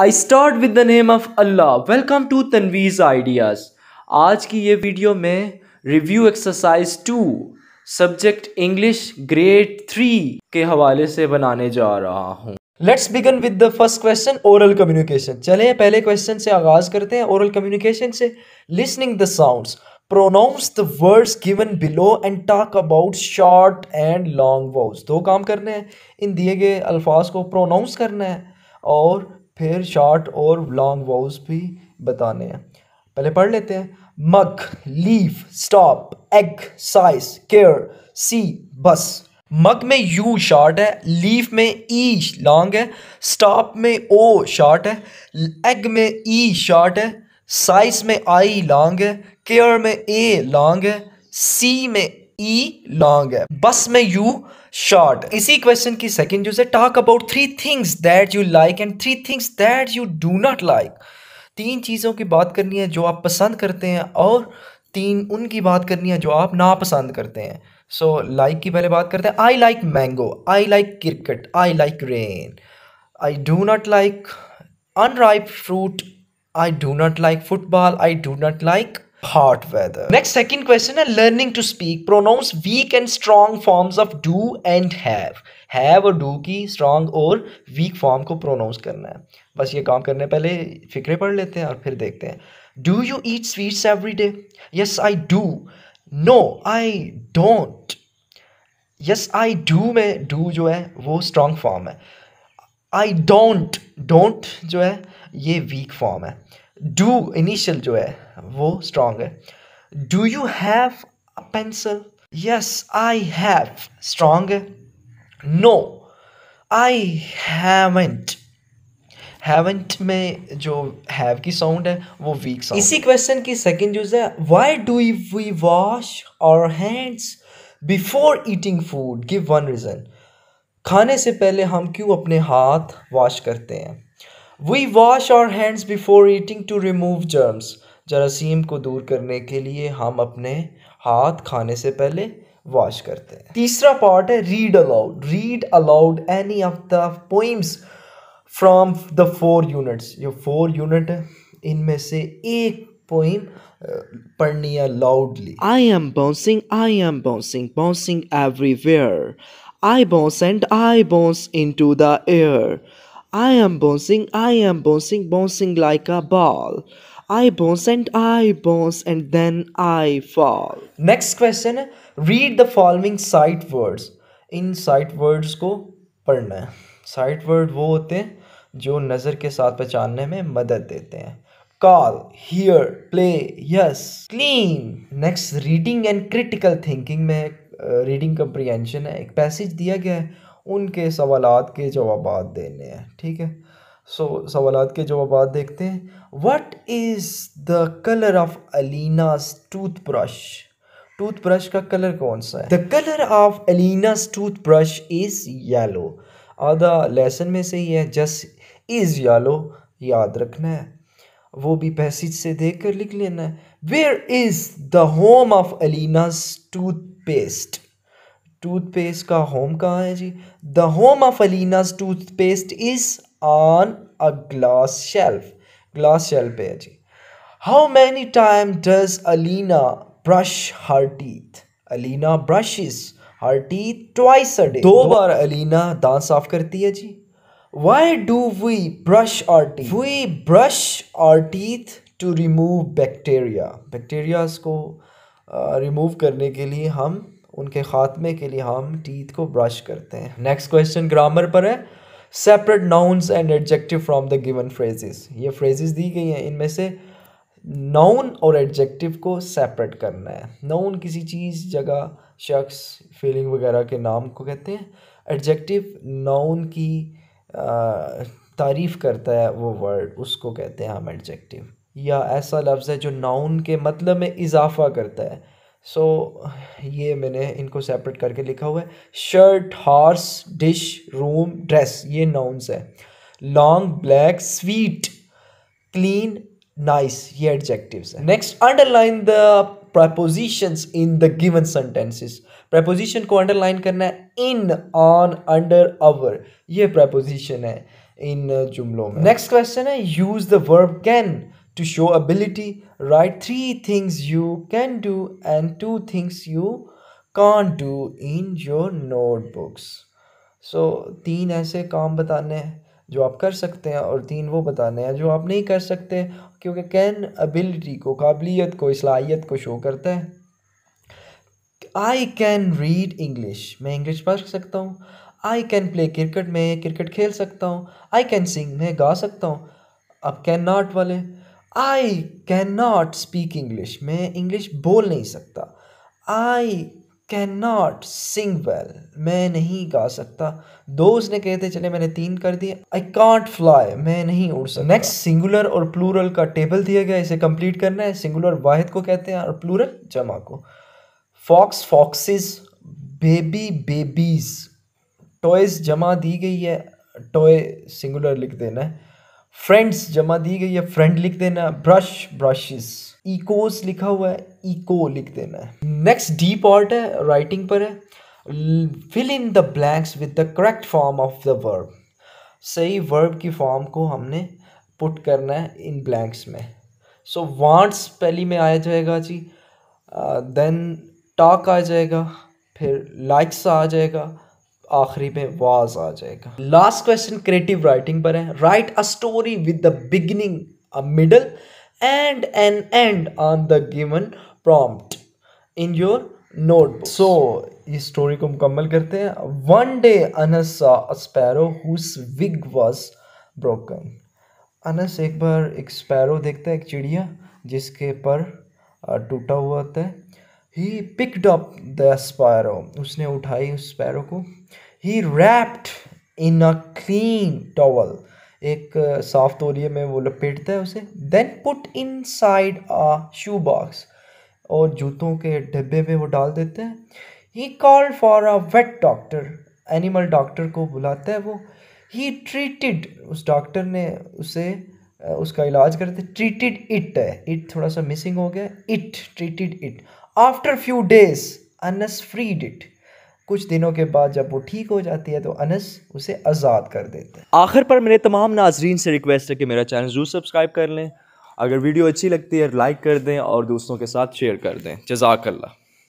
I start with the name of Allah welcome to Tanveez ideas आज की ये video में review exercise two subject English grade three के हवाले से बनाने जा रहा हूँ let's begin with the first question oral communication चले पहले क्वेश्चन से आगाज करते हैं ओरल कम्युनिकेशन से listening the sounds pronounce the words given below and talk about short and long words दो काम करने हैं इन दिए गए अल्फाज को प्रोनाउंस करना है और फिर शॉर्ट और लॉन्ग वाउस भी बताने हैं पहले पढ़ लेते हैं mug leaf stop egg size care see bus mug में यू शॉर्ट है लीफ में ई e लॉन्ग है स्टॉप में ओ शॉर्ट है एग में ई e शॉर्ट है साइज में आई लॉन्ग है केयर में ए लॉन्ग है सी में ई e लॉन्ग है बस में यू शॉर्ट इसी क्वेश्चन की सेकेंड जो है talk about three things that you like and three things that you do not like तीन चीज़ों की बात करनी है जो आप पसंद करते हैं और तीन उनकी बात करनी है जो आप नापसंद करते हैं सो so, लाइक like की पहले बात करते हैं I like mango I like cricket I like rain I do not like unripe fruit I do not like football I do not like hot weather. Next second question है learning to speak pronouns weak and strong forms of do and have. Have और do की strong और weak form को pronounce करना है बस ये काम करने पहले फिक्रे पढ़ लेते हैं और फिर देखते हैं Do you eat sweets every day? Yes, I do. No, I don't. Yes, I do में do जो है वो strong form है I don't don't जो है ये weak form है डू इनिशियल जो है वो स्ट्रांग है do you have a pencil yes I have strong है नो आई हैवेंट हैवेंट में जो हैव की साउंड है वो वीक साउंड इसी क्वेश्चन की सेकेंड यूज है why do we wash our hands before eating food give one reason खाने से पहले हम क्यों अपने हाथ वॉश करते हैं we wash our hands before eating to remove germs जरासीम को दूर करने के लिए हम अपने हाथ खाने से पहले वॉश करते हैं तीसरा पार्ट है read aloud read aloud any of the poems from the four units जो फोर यूनिट है इनमें से एक पोइम पढ़नी है loudly I am bouncing I am bouncing bouncing everywhere I bounce and I bounce into the air I am bouncing, I am bouncing, bouncing like a ball. I bounce and I bounce and then I fall. Next question है read the following sight words. इन sight words को पढ़ना है sight word वो होते हैं जो नज़र के साथ पहचानने में मदद देते हैं call here play yes clean next reading and critical thinking में रीडिंग कंप्रिहेंशन है एक पैसेज दिया गया है उनके सवाल के जवाब देने हैं ठीक है सो so, सवाल के जवाब देखते हैं what is the colour of brush toothbrush toothbrush का कलर कौन सा है the colour of tooth toothbrush is yellow आधा लेसन में से ही है जस्ट इज़ येलो याद रखना है वो भी पैसेज से देख कर लिख लेना है where is the home of tooth toothpaste toothpaste का होम कहाँ है जी the home of Alina's toothpaste is on a glass shelf glass shelf पे है जी how many time does Alina brush her teeth Alina is her teeth twice a day दो बार अलीना दांत साफ करती है जी why do we brush our teeth we brush our teeth to remove bacteria bacterias को रिमूव uh, करने के लिए हम उनके ख़ात्मे के लिए हम टीथ को ब्रश करते हैं नेक्स्ट क्वेश्चन ग्रामर पर है separate nouns and adjective from the given phrases ये फ्रेजेस दी गई हैं इनमें से नाउन और एडजेक्टिव को सेपरेट करना है नाउन किसी चीज़ जगह शख्स फीलिंग वगैरह के नाम को कहते हैं एडजेक्टिव नाउन की तारीफ़ करता है वो वर्ड उसको कहते हैं हम एडजेक्टिव या ऐसा लफ्ज़ है जो नाउन के मतलब में इजाफा करता है सो so, ये मैंने इनको सेपरेट करके लिखा हुआ है shirt horse dish room dress ये नाउंस है long black sweet clean nice ये एडजेक्टिव्स है next underline the prepositions in the given sentences preposition को अंडरलाइन करना है इन ऑन अंडर अवर ये प्रपोजिशन है इन uh, जुमलों में नेक्स्ट क्वेश्चन है use the verb can to show ability write three things you can do and two things you can't do in your notebooks so so, तीन ऐसे काम बताने हैं जो आप कर सकते हैं और तीन वो बताने हैं जो आप नहीं कर सकते क्योंकि कैन अबिलिटी को काबिलियत को इसलाहियत को शो करता है आई कैन रीड इंग्लिश मैं इंग्लिश पढ़ सकता हूँ आई कैन प्ले क्रिकेट में क्रिकेट खेल सकता हूँ आई कैन सिंग में गा सकता हूँ अब कैन नॉट वाले I can not speak English मैं इंग्लिश बोल नहीं सकता I can not sing well मैं नहीं गा सकता दोस्त ने कहते चले मैंने तीन कर दिए आई कॉन्ट फ्लाई मैं नहीं उड़ सकता नेक्स्ट सिंगुलर और प्लूरल का टेबल दिया गया इसे कंप्लीट करना है सिंगुलर वाहिद को कहते हैं और प्लूरल जमा को fox foxes baby babies toys जमा दी गई है टॉय सिंगुलर लिख देना है फ्रेंड्स जमा दी गई है फ्रेंड लिख देना ब्रश ब्रशेस इकोस लिखा हुआ है इको लिख देना है नेक्स्ट डी पार्ट है राइटिंग पर है fill in the blanks with the correct form of the verb सही वर्ब की फॉर्म को हमने पुट करना है इन ब्लैंक्स में सो so, वांट्स पहली में आया जाएगा जी देन uh, टॉक आ जाएगा फिर लाइक्स आ जाएगा आखिरी में वाज आ जाएगा लास्ट क्वेश्चन क्रिएटिव राइटिंग पर है write a story with the beginning a middle and an end on the given prompt in your note so इस स्टोरी को मुकम्मल करते हैं one day Anas sparrow whose wing was broken Anas एक बार एक स्पैरो देखता है एक चिड़िया जिसके पर टूटा हुआ होता है he picked up the sparrow उसने उठाई उस स्पैरो को he wrapped in a clean towel एक साफ तौलिए में वो लपेटता है उसे then put inside a shoe box और जूतों के डिब्बे में वो डाल देते हैं he call for a vet doctor animal doctor को बुलाता है वो ही ट्रीटेड उस डॉक्टर ने उसे उसका इलाज करते ट्रीटेड इट है इट थोड़ा सा मिसिंग हो गया it treated it after few days Anas freed it कुछ दिनों के बाद जब वो ठीक हो जाती है तो अनस उसे आज़ाद कर देते हैं आखिर पर मेरे तमाम नाजरीन से रिक्वेस्ट है कि मेरा चैनल ज़रूर सब्सक्राइब कर लें अगर वीडियो अच्छी लगती है लाइक कर दें और दोस्तों के साथ शेयर कर दें जजाकल्ला